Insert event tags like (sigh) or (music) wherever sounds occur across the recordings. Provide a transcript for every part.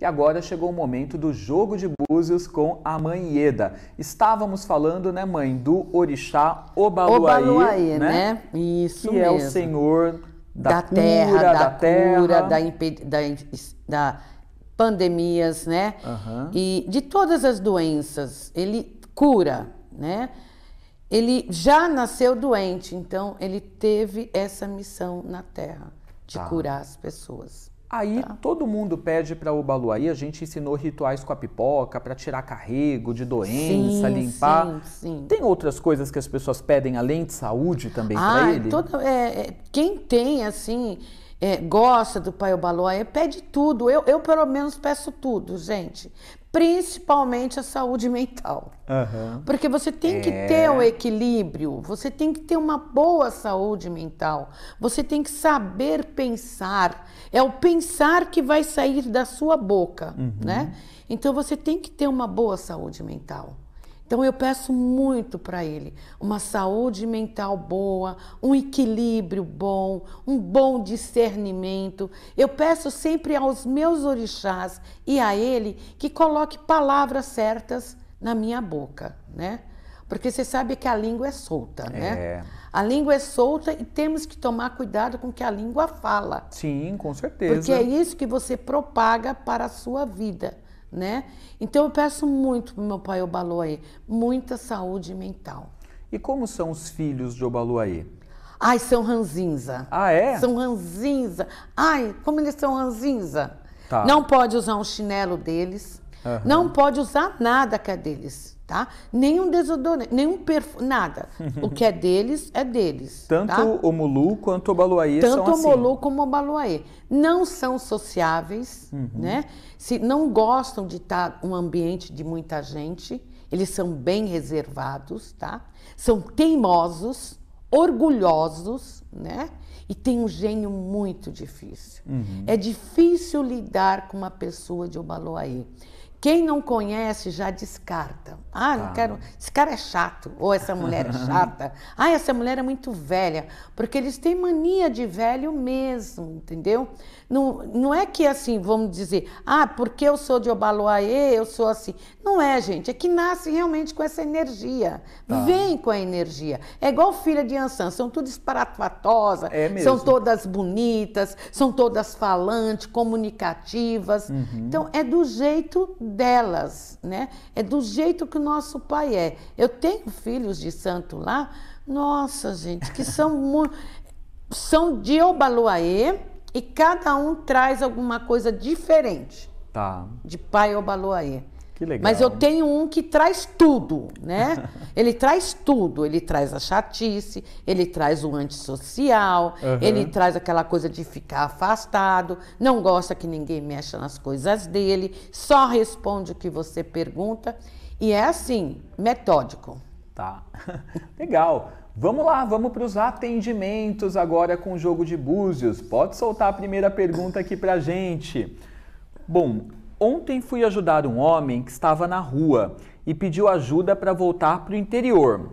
E agora chegou o momento do jogo de búzios com a mãe Ieda. Estávamos falando, né, mãe, do orixá Obaluaê, Obaluaê né? né? Isso que mesmo. é o senhor da, da cura, terra, da, da terra. cura, da, da pandemias, né? Uhum. E de todas as doenças, ele cura, né? Ele já nasceu doente, então ele teve essa missão na terra de tá. curar as pessoas. Aí tá. todo mundo pede para o Baluaí, a gente ensinou rituais com a pipoca para tirar carrego de doença, sim, limpar. Sim, sim. Tem outras coisas que as pessoas pedem além de saúde também ah, para ele? Toda, é, é, quem tem assim, é, gosta do Pai Baluaí, pede tudo. Eu, eu pelo menos peço tudo, gente principalmente a saúde mental. Uhum. Porque você tem que é. ter um equilíbrio, você tem que ter uma boa saúde mental, você tem que saber pensar. É o pensar que vai sair da sua boca, uhum. né? Então você tem que ter uma boa saúde mental. Então eu peço muito para ele uma saúde mental boa, um equilíbrio bom, um bom discernimento. Eu peço sempre aos meus orixás e a ele que coloque palavras certas na minha boca, né? Porque você sabe que a língua é solta, é. né? É. A língua é solta e temos que tomar cuidado com o que a língua fala. Sim, com certeza. Porque é isso que você propaga para a sua vida né? Então eu peço muito pro meu pai Obaloaê, muita saúde mental. E como são os filhos de Obaloaê? Ai, são ranzinza. Ah, é? São ranzinza. Ai, como eles são ranzinza. Tá. Não pode usar um chinelo deles. Uhum. Não pode usar nada que é deles tá? Nenhum desodorante, nenhum perfume, nada. O que é deles é deles. (laughs) Tá? Tanto tá? o Mulu quanto o Baluaê Tanto são Tanto o assim. Mulu como o Baluaê. Não são sociáveis, uhum. né? Se não gostam de estar tá um ambiente de muita gente, eles são bem reservados, tá? São teimosos, orgulhosos, né? E tem um gênio muito difícil. Uhum. É difícil lidar com uma pessoa de Obaloaê. Quem não conhece já descarta. Ah, não ah. Tá. quero. Esse cara é chato, ou essa mulher é (laughs) chata. Ah, essa mulher é muito velha. Porque eles têm mania de velho mesmo, entendeu? Não, não é que assim, vamos dizer, ah, porque eu sou de Obaloaê, eu sou assim. Não é, gente. É que nasce realmente com essa energia. Tá. Vem com a energia. É igual filha de Ansan, são tudo esparafatosas, é mesmo. são todas bonitas, são todas falantes, comunicativas. Uhum. Então, é do jeito delas, né? É do jeito que o nosso pai é. Eu tenho filhos de santo lá, nossa, gente, que são (laughs) são de Obaloaê e cada um traz alguma coisa diferente. Tá. De pai Obaloaê. Que legal. Mas eu tenho um que traz tudo, né? (laughs) ele traz tudo. Ele traz a chatice, ele traz o antissocial, uhum. ele traz aquela coisa de ficar afastado, não gosta que ninguém mexa nas coisas dele, só responde o que você pergunta. E é assim, metódico. Tá. (laughs) legal. Vamos lá, vamos para os atendimentos agora com o jogo de búzios. Pode soltar a primeira pergunta aqui para gente. Bom, Ontem fui ajudar um homem que estava na rua e pediu ajuda para voltar para o interior.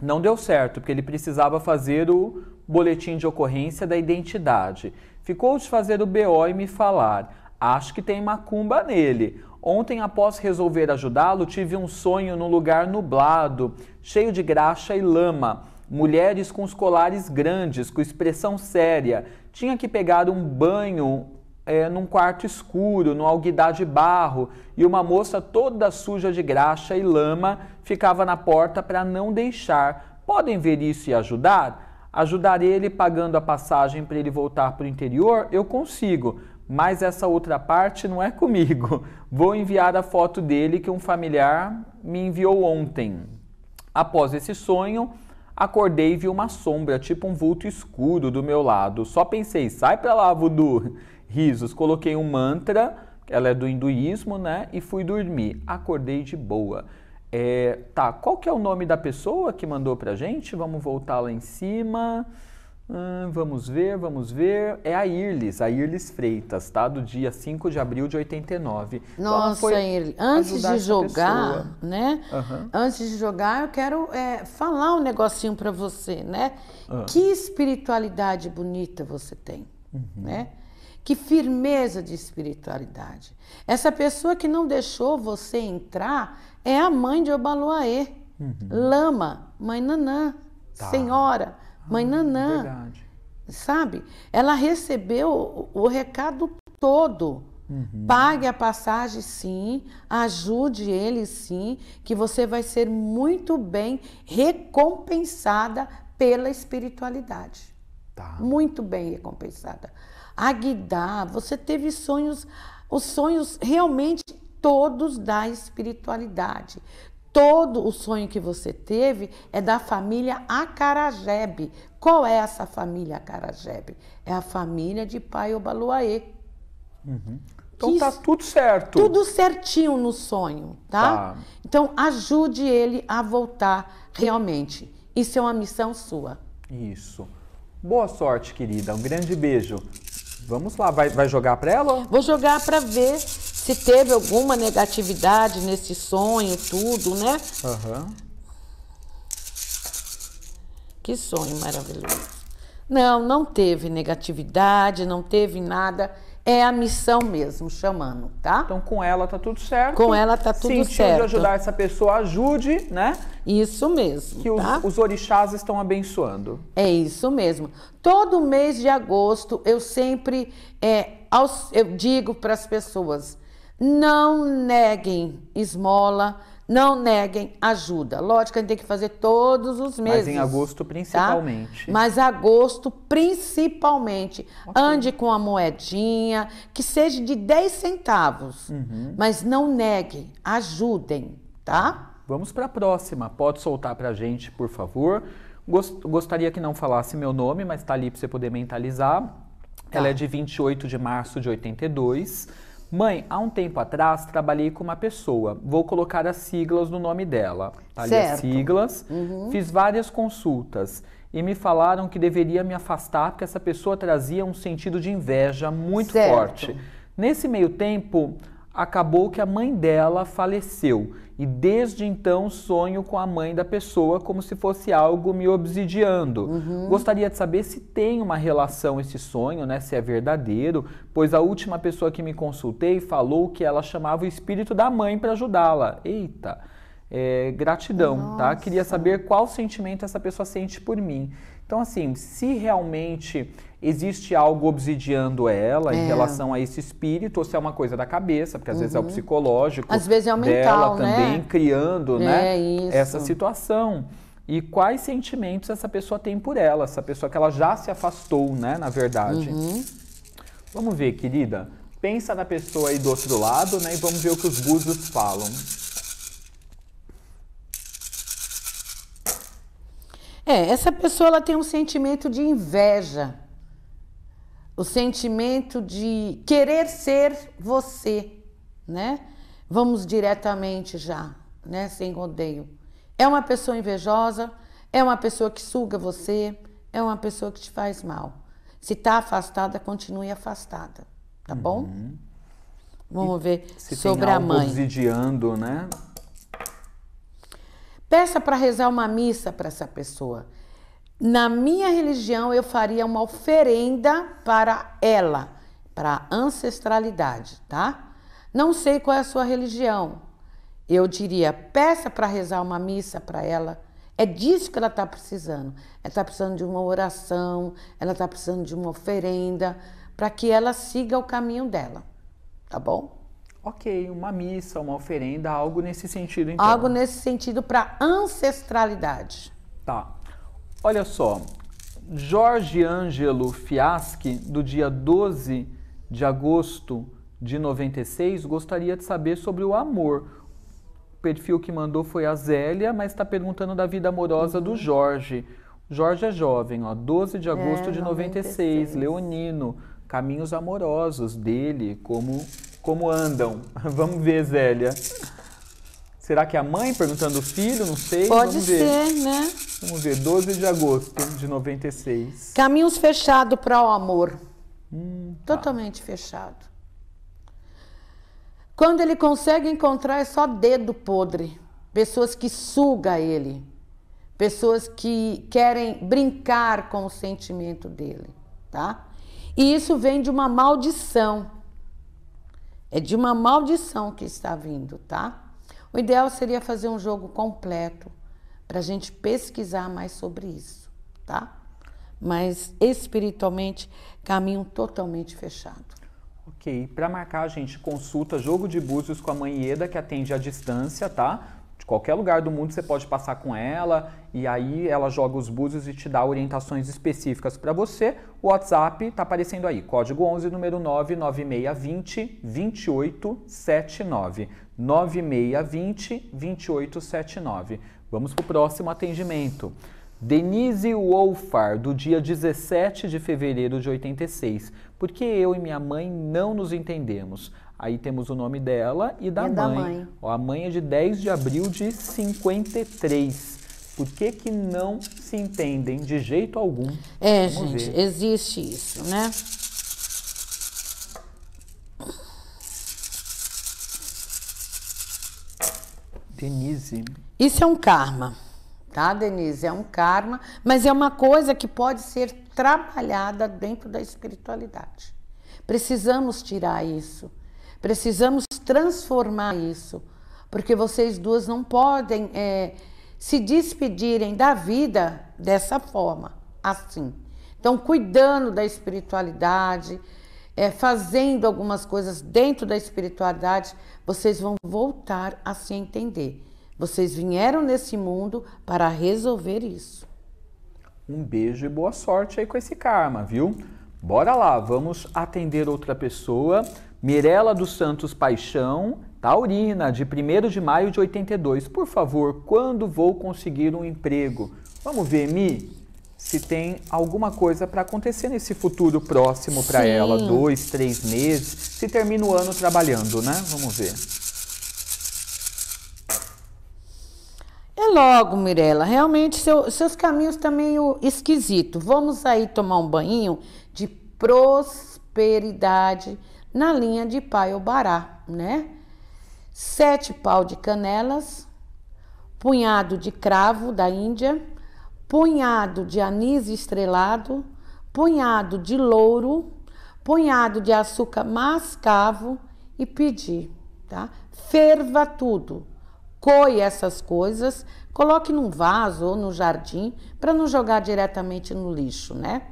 Não deu certo, porque ele precisava fazer o boletim de ocorrência da identidade. Ficou de fazer o BO e me falar. Acho que tem macumba nele. Ontem, após resolver ajudá-lo, tive um sonho num lugar nublado, cheio de graxa e lama. Mulheres com os colares grandes, com expressão séria. Tinha que pegar um banho é, num quarto escuro, num alguidar de barro, e uma moça toda suja de graxa e lama ficava na porta para não deixar. Podem ver isso e ajudar? Ajudar ele pagando a passagem para ele voltar para o interior? Eu consigo, mas essa outra parte não é comigo. (laughs) Vou enviar a foto dele que um familiar me enviou ontem. Após esse sonho, acordei e vi uma sombra, tipo um vulto escuro do meu lado. Só pensei, sai para lá, voodoo risos. Coloquei um mantra, ela é do hinduísmo, né? E fui dormir. Acordei de boa. É, tá, qual que é o nome da pessoa que mandou pra gente? Vamos voltar lá em cima. Hum, vamos ver, vamos ver. É a Irlis, a Irlis Freitas, tá? Do dia 5 de abril de 89. Então, Nossa, então Irlis, antes de jogar, né? Uhum. Antes de jogar, eu quero é, falar um negocinho para você, né? Uhum. Que espiritualidade bonita você tem, uhum. né? Que firmeza de espiritualidade. Essa pessoa que não deixou você entrar é a mãe de Obaloaê. Uhum. Lama, mãe Nanã, tá. senhora, mãe ah, Nanã. Verdade. Sabe? Ela recebeu o, o recado todo. Uhum. Pague a passagem, sim. Ajude ele, sim. Que você vai ser muito bem recompensada pela espiritualidade. Tá. Muito bem recompensada a guidar. Você teve sonhos, os sonhos realmente todos da espiritualidade. Todo o sonho que você teve é da família Acarajebe. Qual é essa família Acarajebe? É a família de pai Obaluaê. Uhum. Então tá tudo certo. Tudo certinho no sonho, tá? tá? Então ajude ele a voltar realmente. Isso é uma missão sua. Isso. Boa sorte, querida. Um grande beijo. Vamos lá, vai, vai jogar para ela? Vou jogar para ver se teve alguma negatividade nesse sonho, tudo, né? Uhum. Que sonho maravilhoso. Não, não teve negatividade, não teve nada é a missão mesmo, chamando, tá? Então com ela tá tudo certo. Com ela tá tudo Sentiu certo. de ajudar essa pessoa, ajude, né? Isso mesmo. Que tá? os, os orixás estão abençoando. É isso mesmo. Todo mês de agosto eu sempre é, eu digo para as pessoas: não neguem esmola não neguem ajuda. Lógico que a gente tem que fazer todos os meses. Mas em agosto tá? principalmente. Tá? Mas agosto principalmente. Okay. Ande com a moedinha, que seja de 10 centavos. Uhum. Mas não neguem, ajudem, tá? Vamos para a próxima. Pode soltar para a gente, por favor. Gost gostaria que não falasse meu nome, mas está ali para você poder mentalizar. Tá. Ela é de 28 de março de 82. Mãe, há um tempo atrás trabalhei com uma pessoa. Vou colocar as siglas no nome dela. Tá ali certo. as siglas. Uhum. Fiz várias consultas e me falaram que deveria me afastar porque essa pessoa trazia um sentido de inveja muito certo. forte. Nesse meio tempo, acabou que a mãe dela faleceu e desde então sonho com a mãe da pessoa como se fosse algo me obsidiando. Uhum. Gostaria de saber se tem uma relação esse sonho, né, se é verdadeiro, pois a última pessoa que me consultei falou que ela chamava o espírito da mãe para ajudá-la. Eita. É, gratidão, Nossa. tá? Queria saber qual sentimento essa pessoa sente por mim. Então, assim, se realmente existe algo obsidiando ela é. em relação a esse espírito, ou se é uma coisa da cabeça, porque às uhum. vezes é o uhum. psicológico às vezes é o mental, dela né? também né? criando né, é, isso. essa situação. E quais sentimentos essa pessoa tem por ela, essa pessoa que ela já se afastou, né, na verdade. Uhum. Vamos ver, querida. Pensa na pessoa aí do outro lado, né, e vamos ver o que os búzios falam. É, essa pessoa ela tem um sentimento de inveja o sentimento de querer ser você, né? Vamos diretamente já, né? Sem rodeio. É uma pessoa invejosa, é uma pessoa que suga você, é uma pessoa que te faz mal. Se tá afastada, continue afastada, tá uhum. bom? Vamos e ver sobre a mãe. Obsidiando, né? Peça para rezar uma missa para essa pessoa. Na minha religião, eu faria uma oferenda para ela, para a ancestralidade, tá? Não sei qual é a sua religião. Eu diria, peça para rezar uma missa para ela. É disso que ela está precisando. Ela está precisando de uma oração, ela está precisando de uma oferenda, para que ela siga o caminho dela. Tá bom? Ok, uma missa, uma oferenda, algo nesse sentido, então. Algo nesse sentido para ancestralidade. Tá. Olha só, Jorge Ângelo Fiaschi, do dia 12 de agosto de 96, gostaria de saber sobre o amor. O perfil que mandou foi a Zélia, mas está perguntando da vida amorosa uhum. do Jorge. Jorge é jovem, ó, 12 de é, agosto é, de 96, 96, leonino. Caminhos amorosos dele, como, como andam. (laughs) Vamos ver, Zélia. Será que é a mãe perguntando o filho? Não sei. Pode Vamos ser, né? Vamos ver, 12 de agosto de 96. Caminhos fechados para o amor. Hum, tá. Totalmente fechado. Quando ele consegue encontrar, é só dedo podre. Pessoas que sugam ele. Pessoas que querem brincar com o sentimento dele, tá? E isso vem de uma maldição. É de uma maldição que está vindo, tá? O ideal seria fazer um jogo completo para a gente pesquisar mais sobre isso, tá? Mas espiritualmente, caminho totalmente fechado. Ok, para marcar, a gente, consulta Jogo de Búzios com a mãe Ieda, que atende à distância, tá? Qualquer lugar do mundo você pode passar com ela e aí ela joga os búzios e te dá orientações específicas para você. O WhatsApp está aparecendo aí, código 11, número 99620 2879. 9620 2879. Vamos para o próximo atendimento. Denise Wolfar, do dia 17 de fevereiro de 86. Porque eu e minha mãe não nos entendemos. Aí temos o nome dela e da, e mãe. da mãe. Ó, a mãe é de 10 de abril de 53. Por que, que não se entendem de jeito algum? É, Vamos gente, ver. existe isso, né? Denise. Isso é um karma, tá, Denise? É um karma, mas é uma coisa que pode ser trabalhada dentro da espiritualidade. Precisamos tirar isso Precisamos transformar isso, porque vocês duas não podem é, se despedirem da vida dessa forma, assim. Então, cuidando da espiritualidade, é, fazendo algumas coisas dentro da espiritualidade, vocês vão voltar a se entender. Vocês vieram nesse mundo para resolver isso. Um beijo e boa sorte aí com esse karma, viu? Bora lá, vamos atender outra pessoa. Mirela dos Santos Paixão, taurina, de 1 de maio de 82. Por favor, quando vou conseguir um emprego? Vamos ver, Mi, se tem alguma coisa para acontecer nesse futuro próximo para ela, dois, três meses, se termina o ano trabalhando, né? Vamos ver. É logo, Mirela. Realmente, seu, seus caminhos estão meio esquisito. Vamos aí tomar um banho de pros prosperidade na linha de bará, né? Sete pau de canelas, punhado de cravo da Índia, punhado de anis estrelado, punhado de louro, punhado de açúcar mascavo e pedir, tá? Ferva tudo. Coe essas coisas, coloque num vaso ou no jardim para não jogar diretamente no lixo, né?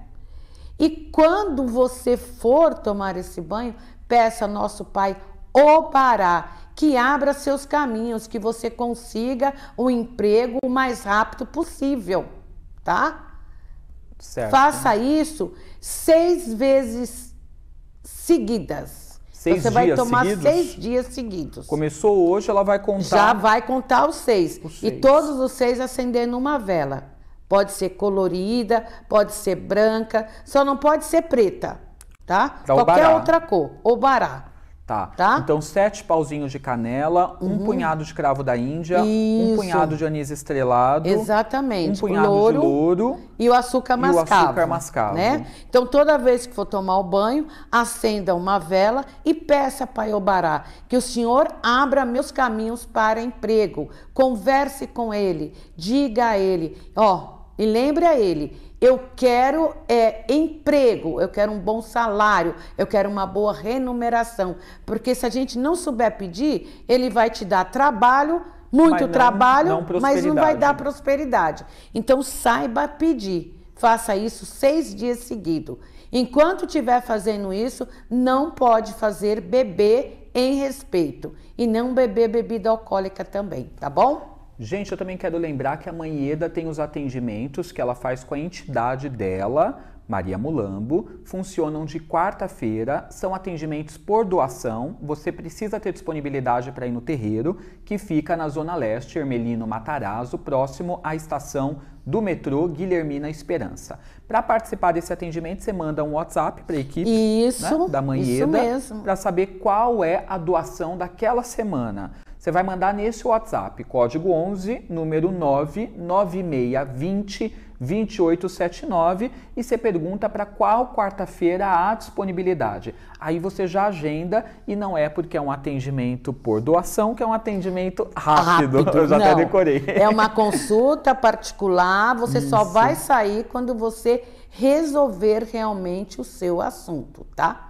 E quando você for tomar esse banho, peça ao nosso Pai o Pará, que abra seus caminhos, que você consiga um emprego o mais rápido possível, tá? Certo. Faça isso seis vezes seguidas. Seis você vai tomar seguidos? seis dias seguidos. Começou hoje, ela vai contar. Já vai contar os seis. Os seis. E todos os seis acendendo uma vela. Pode ser colorida, pode ser branca, só não pode ser preta, tá? Pra Qualquer obará. outra cor, obará. Tá. tá. Então, sete pauzinhos de canela, um uhum. punhado de cravo da Índia, Isso. um punhado de anis estrelado. Exatamente. Um punhado louro, de louro. E o açúcar mascavo. E o açúcar mascavo. Né? Então, toda vez que for tomar o banho, acenda uma vela e peça, Pai Obará, que o Senhor abra meus caminhos para emprego. Converse com Ele, diga a Ele, ó... E lembre a ele, eu quero é, emprego, eu quero um bom salário, eu quero uma boa remuneração. Porque se a gente não souber pedir, ele vai te dar trabalho, muito mas trabalho, não, mas não vai dar prosperidade. Então saiba pedir. Faça isso seis dias seguidos. Enquanto estiver fazendo isso, não pode fazer bebê em respeito. E não beber bebida alcoólica também, tá bom? Gente, eu também quero lembrar que a mãe tem os atendimentos que ela faz com a entidade dela, Maria Mulambo, funcionam de quarta-feira, são atendimentos por doação. Você precisa ter disponibilidade para ir no terreiro, que fica na Zona Leste, Ermelino Matarazzo, próximo à estação do metrô Guilhermina Esperança. Para participar desse atendimento, você manda um WhatsApp para a equipe né, isso, né, da mãe para saber qual é a doação daquela semana. Você vai mandar nesse WhatsApp, código 11, número 99620 2879 e você pergunta para qual quarta-feira há disponibilidade. Aí você já agenda e não é porque é um atendimento por doação que é um atendimento rápido. rápido. (laughs) Eu já não. até decorei. É uma consulta particular, você Isso. só vai sair quando você resolver realmente o seu assunto, tá?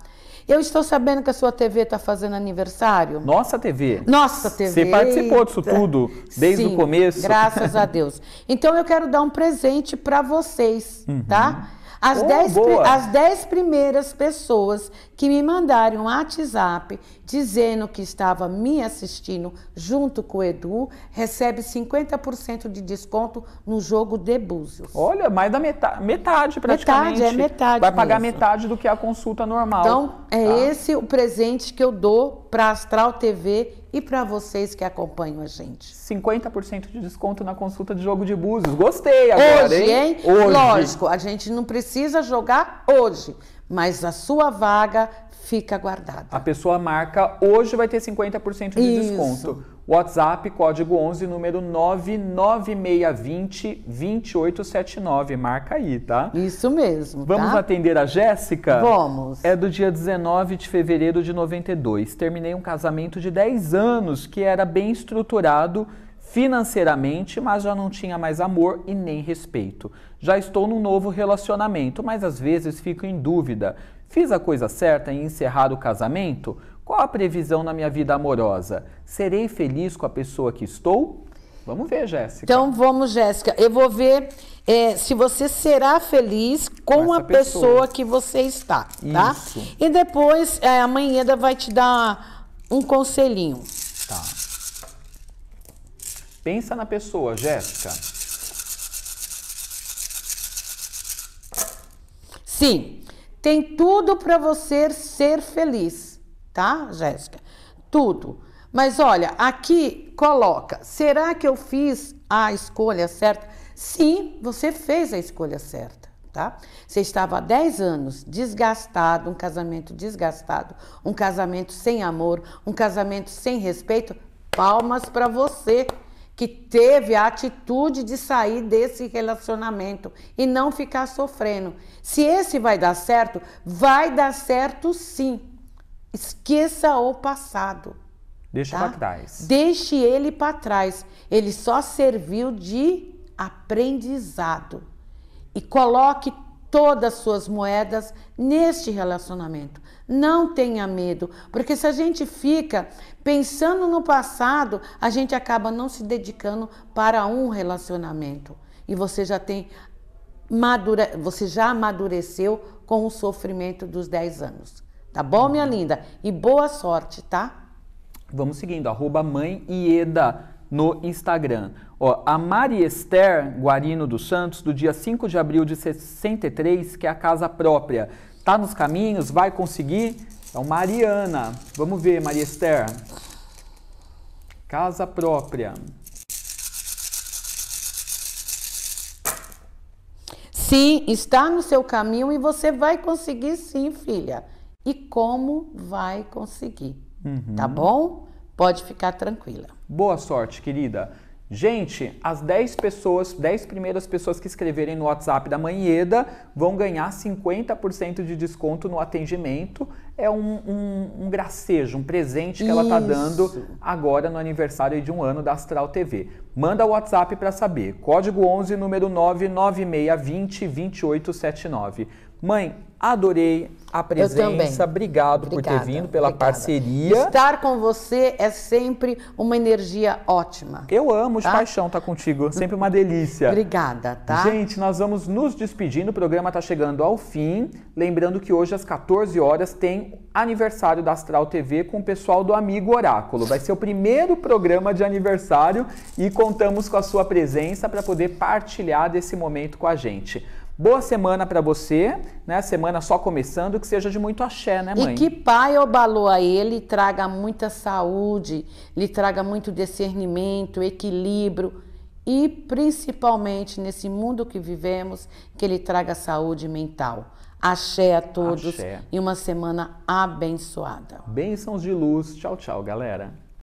Eu estou sabendo que a sua TV está fazendo aniversário. Nossa TV. Nossa TV. Você participou disso tudo desde Sim, o começo. Graças a Deus. Então eu quero dar um presente para vocês, uhum. tá? As, oh, dez, as dez primeiras pessoas que me mandaram um WhatsApp dizendo que estava me assistindo junto com o Edu, recebe 50% de desconto no jogo de Búzios. Olha, mais da metade, metade é praticamente. Metade, é metade Vai pagar mesmo. metade do que a consulta normal. Então, é tá. esse o presente que eu dou para Astral TV e para vocês que acompanham a gente. 50% de desconto na consulta de jogo de búzios. Gostei agora, hoje, hein? hein? Hoje. Lógico, a gente não precisa jogar hoje, mas a sua vaga fica guardada. A pessoa marca hoje vai ter 50% de Isso. desconto. WhatsApp, código 11, número 99620 2879. Marca aí, tá? Isso mesmo. Vamos tá? atender a Jéssica? Vamos. É do dia 19 de fevereiro de 92. Terminei um casamento de 10 anos que era bem estruturado financeiramente, mas já não tinha mais amor e nem respeito. Já estou num novo relacionamento, mas às vezes fico em dúvida. Fiz a coisa certa em encerrar o casamento? Qual a previsão na minha vida amorosa? Serei feliz com a pessoa que estou? Vamos ver, Jéssica. Então vamos, Jéssica. Eu vou ver é, se você será feliz com, com a pessoa. pessoa. que você está, tá? Isso. E depois é, a Manheda vai te dar um conselhinho. Tá. Pensa na pessoa, Jéssica. Sim, tem tudo para você ser feliz tá, Jéssica? Tudo. Mas olha, aqui coloca: será que eu fiz a escolha certa? Sim, você fez a escolha certa, tá? Você estava há 10 anos desgastado, um casamento desgastado, um casamento sem amor, um casamento sem respeito. Palmas para você que teve a atitude de sair desse relacionamento e não ficar sofrendo. Se esse vai dar certo, vai dar certo sim. Esqueça o passado. Deixa tá? para trás. Deixe ele para trás. Ele só serviu de aprendizado. E coloque todas as suas moedas neste relacionamento. Não tenha medo, porque se a gente fica pensando no passado, a gente acaba não se dedicando para um relacionamento. E você já tem madura, você já amadureceu com o sofrimento dos 10 anos. Tá bom, minha linda? E boa sorte, tá? Vamos seguindo, arroba mãe Ieda no Instagram. Ó, a Mari Esther Guarino dos Santos, do dia 5 de abril de 63, que é a casa própria. Tá nos caminhos, vai conseguir? é o Mariana, vamos ver, Maria Esther. Casa própria. Sim, está no seu caminho e você vai conseguir sim, filha e como vai conseguir. Uhum. Tá bom? Pode ficar tranquila. Boa sorte, querida. Gente, as 10 pessoas, 10 primeiras pessoas que escreverem no WhatsApp da Manheda vão ganhar 50% de desconto no atendimento. É um, um, um gracejo, um presente que tá Isso. ela está dando agora no aniversário de um ano da Astral TV. Manda o WhatsApp para saber. Código 11, número 996202879. Mãe, Adorei a presença. Obrigado obrigada, por ter vindo, pela obrigada. parceria. Estar com você é sempre uma energia ótima. Eu amo, tá? de paixão estar tá contigo. Sempre uma delícia. obrigada, tá? Gente, nós vamos nos despedindo. O programa está chegando ao fim. Lembrando que hoje, às 14 horas, tem aniversário da Astral TV com o pessoal do Amigo Oráculo. Vai ser o primeiro programa de aniversário e contamos com a sua presença para poder partilhar desse momento com a gente. Boa semana para você, né? Semana só começando, que seja de muito axé, né, mãe? E que pai obalou a ele traga muita saúde, lhe traga muito discernimento, equilíbrio e principalmente nesse mundo que vivemos, que ele traga saúde mental. Axé a todos axé. e uma semana abençoada. Bênçãos de luz. Tchau, tchau, galera.